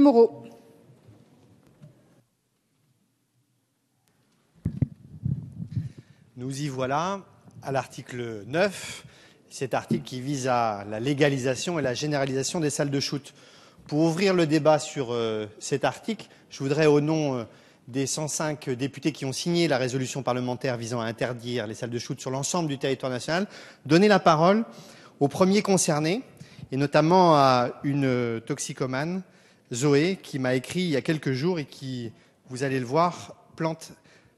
Moreau. Nous y voilà à l'article 9, cet article qui vise à la légalisation et la généralisation des salles de shoot. Pour ouvrir le débat sur euh, cet article, je voudrais, au nom euh, des 105 députés qui ont signé la résolution parlementaire visant à interdire les salles de shoot sur l'ensemble du territoire national, donner la parole aux premiers concernés, et notamment à une euh, toxicomane Zoé, qui m'a écrit il y a quelques jours et qui, vous allez le voir, plante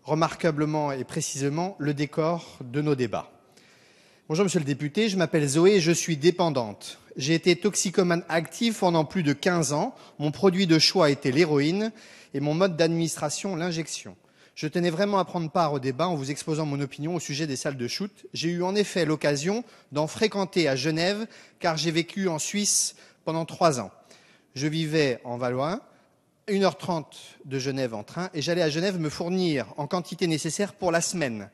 remarquablement et précisément le décor de nos débats. Bonjour Monsieur le député, je m'appelle Zoé et je suis dépendante. J'ai été toxicomane actif pendant plus de 15 ans. Mon produit de choix était l'héroïne et mon mode d'administration l'injection. Je tenais vraiment à prendre part au débat en vous exposant mon opinion au sujet des salles de shoot. J'ai eu en effet l'occasion d'en fréquenter à Genève car j'ai vécu en Suisse pendant trois ans. Je vivais en Valois, 1 heure 30 de Genève en train, et j'allais à Genève me fournir en quantité nécessaire pour la semaine.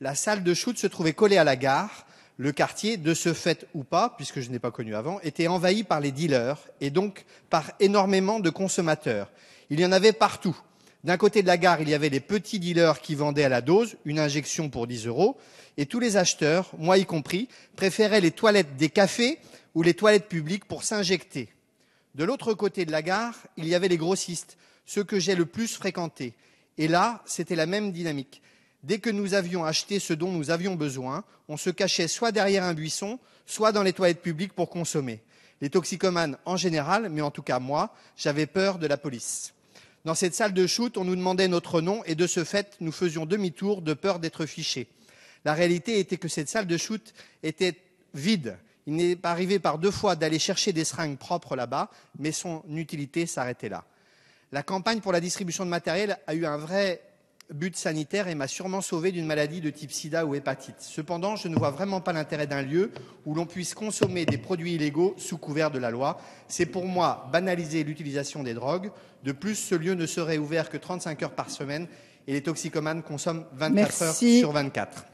La salle de shoot se trouvait collée à la gare. Le quartier, de ce fait ou pas, puisque je n'ai pas connu avant, était envahi par les dealers et donc par énormément de consommateurs. Il y en avait partout. D'un côté de la gare, il y avait les petits dealers qui vendaient à la dose une injection pour 10 euros, et tous les acheteurs, moi y compris, préféraient les toilettes des cafés ou les toilettes publiques pour s'injecter. De l'autre côté de la gare, il y avait les grossistes, ceux que j'ai le plus fréquentés. Et là, c'était la même dynamique. Dès que nous avions acheté ce dont nous avions besoin, on se cachait soit derrière un buisson, soit dans les toilettes publiques pour consommer. Les toxicomanes en général, mais en tout cas moi, j'avais peur de la police. Dans cette salle de shoot, on nous demandait notre nom et de ce fait, nous faisions demi-tour de peur d'être fichés. La réalité était que cette salle de shoot était vide. Il n'est pas arrivé par deux fois d'aller chercher des seringues propres là-bas, mais son utilité s'arrêtait là. La campagne pour la distribution de matériel a eu un vrai but sanitaire et m'a sûrement sauvé d'une maladie de type sida ou hépatite. Cependant, je ne vois vraiment pas l'intérêt d'un lieu où l'on puisse consommer des produits illégaux sous couvert de la loi. C'est pour moi banaliser l'utilisation des drogues. De plus, ce lieu ne serait ouvert que 35 heures par semaine et les toxicomanes consomment 24 heures sur 24.